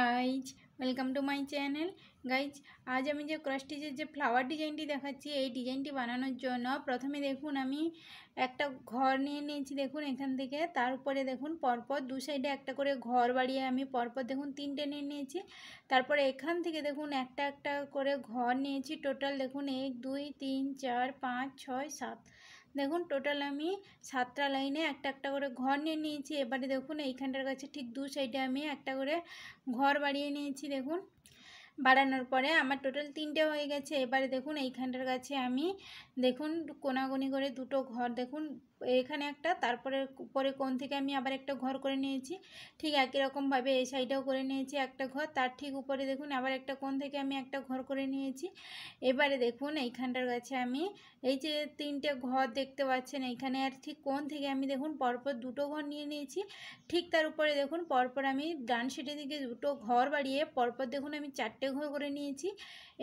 guys welcome to my channel guys আজ আমি যে ক্রস স্টিচের যে ফ্লাওয়ার ডিজাইনটি দেখাচ্ছি এই ডিজাইনটি বানানোর জন্য প্রথমে দেখুন আমি একটা ঘর নিয়ে নিয়েছি দেখুন এখান থেকে তারপরে দেখুন পরপর দু সাইডে একটা করে ঘর বাড়িয়ে আমি পরপর দেখুন তিনটে নিয়ে নিয়েছি তারপরে এখান থেকে দেখুন একটা একটা করে ঘর নিয়েছি টোটাল দেখুন এক দুই তিন চার পাঁচ ছয় সাত দেখুন টোটাল আমি সাতটা লাইনে একটা একটা করে ঘর নিয়ে নিয়েছি এবারে দেখুন এইখানটার কাছে ঠিক দু সাইডে আমি একটা করে ঘর বাড়িয়ে নিয়েছি দেখুন বাড়ানোর পরে আমার টোটাল তিনটে হয়ে গেছে এবারে দেখুন এইখানটার কাছে আমি দেখুন কোনাগুনি করে দুটো ঘর দেখুন এখানে একটা তারপরে উপরে কোন থেকে আমি আবার একটা ঘর করে নিয়েছি ঠিক একই রকমভাবে এই সাইডেও করে নিয়েছি একটা ঘর তার ঠিক উপরে দেখুন আবার একটা কোন থেকে আমি একটা ঘর করে নিয়েছি এবারে দেখুন এইখানটার কাছে আমি এই যে তিনটে ঘর দেখতে পাচ্ছেন এইখানে আর ঠিক কোন থেকে আমি দেখুন পরপর দুটো ঘর নিয়ে নিয়েছি ঠিক তার উপরে দেখুন পরপর আমি ডান সিটের দিকে দুটো ঘর বাড়িয়ে পরপর দেখুন আমি চারটে চারটে ঘর করে নিয়েছি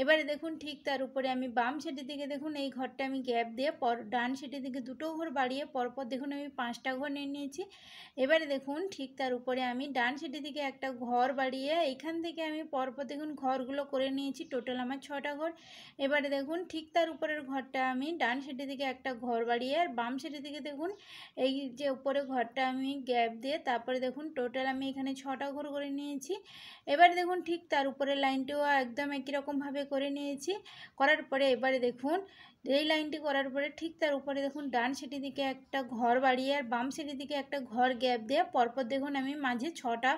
এবারে দেখুন ঠিক তার উপরে আমি বাম সেটি থেকে দেখুন এই ঘরটা আমি গ্যাপ দিয়ে পর ডান সেটি থেকে দুটো ঘর বাড়িয়ে পরপর দেখুন আমি পাঁচটা ঘর নিয়ে নিয়েছি এবারে দেখুন ঠিক তার উপরে আমি ডান সেটি থেকে একটা ঘর বাড়িয়ে এখান থেকে আমি পরপর দেখুন ঘরগুলো করে নিয়েছি টোটাল আমার ছটা ঘর এবারে দেখুন ঠিক তার উপরের ঘরটা আমি ডান সেটি থেকে একটা ঘর বাড়িয়ে আর বাম সেটি থেকে দেখুন এই যে উপরে ঘরটা আমি গ্যাপ দিয়ে তারপরে দেখুন টোটাল আমি এখানে ছটা ঘর করে নিয়েছি এবারে দেখুন ঠিক তার উপরে লাইনটি লাইনটিও একদম একই রকমভাবে করে নিয়েছি করার পরে এবারে দেখুন এই লাইনটি করার পরে ঠিক তার উপরে দেখুন ডান সিটি দিকে একটা ঘর বাড়িয়ে আর বাম সিটি দিকে একটা ঘর গ্যাপ দিয়ে পরপর দেখুন আমি মাঝে ছটা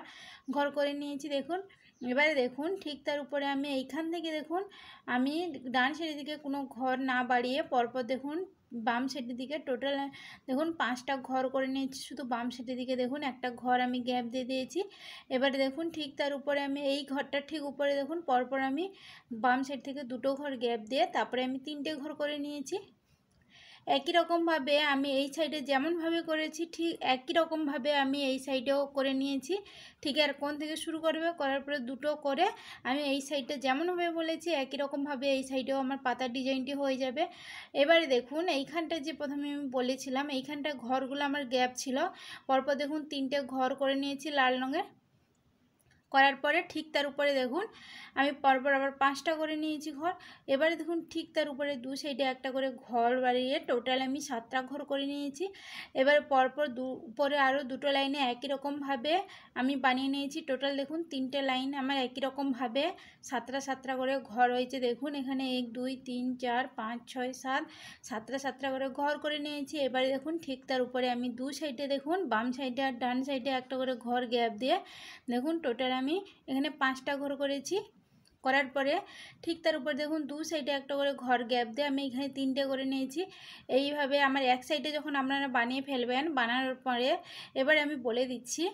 ঘর করে নিয়েছি দেখুন এবারে দেখুন ঠিক তার উপরে আমি এইখান থেকে দেখুন আমি ডান সিটি দিকে কোনো ঘর না বাড়িয়ে পরপর দেখুন বাম সেটের দিকে টোটাল দেখুন পাঁচটা ঘর করে নিয়েছি শুধু বাম সেটের দিকে দেখুন একটা ঘর আমি গ্যাপ দিয়ে দিয়েছি এবারে দেখুন ঠিক তার উপরে আমি এই ঘরটা ঠিক উপরে দেখুন পরপর আমি বাম সেট থেকে দুটো ঘর গ্যাপ দিয়ে তারপরে আমি তিনটে ঘর করে নিয়েছি একই রকমভাবে আমি এই সাইডে যেমনভাবে করেছি ঠিক একই রকমভাবে আমি এই সাইডেও করে নিয়েছি ঠিক আর কোন থেকে শুরু করবে করার পরে দুটো করে আমি এই সাইডটা যেমনভাবে বলেছি একই রকমভাবে এই সাইডেও আমার পাতার ডিজাইনটি হয়ে যাবে এবারে দেখুন এইখানটা যে প্রথমে আমি বলেছিলাম এইখানটা ঘরগুলো আমার গ্যাপ ছিল পরপর দেখুন তিনটে ঘর করে নিয়েছি লাল রঙের করার পরে ঠিক তার উপরে দেখুন আমি পরপর আবার পাঁচটা করে নিয়েছি ঘর এবারে দেখুন ঠিক তার উপরে দু সাইডে একটা করে ঘর বাড়িয়ে টোটাল আমি সাতটা ঘর করে নিয়েছি এবারে পরপর দু উপরে আরও দুটো লাইনে একই রকমভাবে আমি বানিয়ে নিয়েছি টোটাল দেখুন তিনটে লাইন আমার একই রকমভাবে সাতটা সাতটা করে ঘর হয়েছে দেখুন এখানে এক দুই তিন চার পাঁচ ছয় সাত সাতটা সাতটা করে ঘর করে নিয়েছি এবারে দেখুন ঠিক তার উপরে আমি দু সাইডে দেখুন বাম সাইডে আর ডান সাইডে একটা করে ঘর গ্যাপ দিয়ে দেখুন টোটাল আমি এখানে পাঁচটা ঘর করেছি করার পরে ঠিক তার উপর দেখুন দু সাইডে একটা করে ঘর গ্যাপ দিয়ে আমি এখানে তিনটে করে নিয়েছি এইভাবে আমার এক সাইডে যখন আপনারা বানিয়ে ফেলবেন বানানোর পরে এবার আমি বলে দিচ্ছি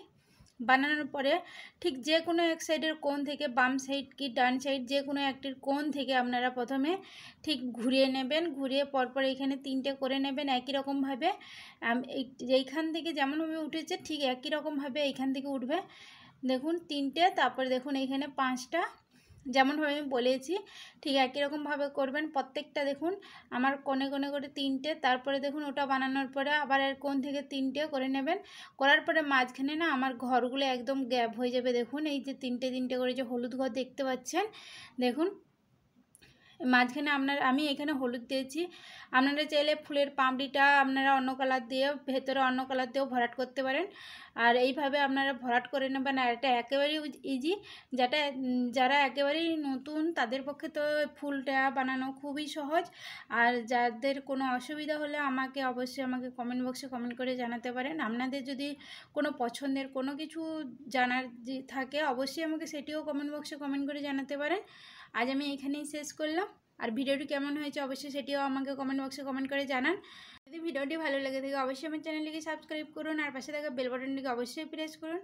বানানোর পরে ঠিক যে কোনো এক সাইডের কোন থেকে বাম সাইড কি ডান সাইড যে কোনো একটির কোন থেকে আপনারা প্রথমে ঠিক ঘুরিয়ে নেবেন ঘুরিয়ে পরপর এখানে তিনটে করে নেবেন একই রকমভাবে এইখান থেকে যেমনভাবে উঠেছে ঠিক একই রকমভাবে এইখান থেকে উঠবে দেখুন তিনটে তারপরে দেখুন এখানে পাঁচটা যেমনভাবে আমি বলেছি ঠিক একই রকমভাবে করবেন প্রত্যেকটা দেখুন আমার কোণে কোণে করে তিনটে তারপরে দেখুন ওটা বানানোর পরে আবার এর কোণ থেকে তিনটে করে নেবেন করার পরে মাঝখানে না আমার ঘরগুলো একদম গ্যাপ হয়ে যাবে দেখুন এই যে তিনটে তিনটে করে যে হলুদ ঘর দেখতে পাচ্ছেন দেখুন মাঝখানে আপনার আমি এখানে হলুদ দিয়েছি আপনারা চাইলে ফুলের পামড়িটা আপনারা অন্য কালার দিয়ে ভেতরে অন্য কালার দিয়েও ভরাট করতে পারেন আর এইভাবে আপনারা ভরাট করে নেবেন আর এটা একেবারেই ইজি যেটা যারা একেবারেই নতুন তাদের পক্ষে তো ফুলটা বানানো খুবই সহজ আর যাদের কোনো অসুবিধা হলে আমাকে অবশ্যই আমাকে কমেন্ট বক্সে কমেন্ট করে জানাতে পারেন আপনাদের যদি কোনো পছন্দের কোনো কিছু জানার থাকে অবশ্যই আমাকে সেটিও কমেন্ট বক্সে কমেন্ট করে জানাতে পারেন আজ আমি এখানেই শেষ করলাম আর ভিডিওটি কেমন হয়েছে অবশ্যই সেটিও আমাকে কমেন্ট বক্সে কমেন্ট করে জানান যদি ভিডিওটি ভালো লেগে থাকে অবশ্যই আমার চ্যানেলটিকে সাবস্ক্রাইব করুন আর পাশে থাকা বেল বাটনটিকে অবশ্যই প্রেস করুন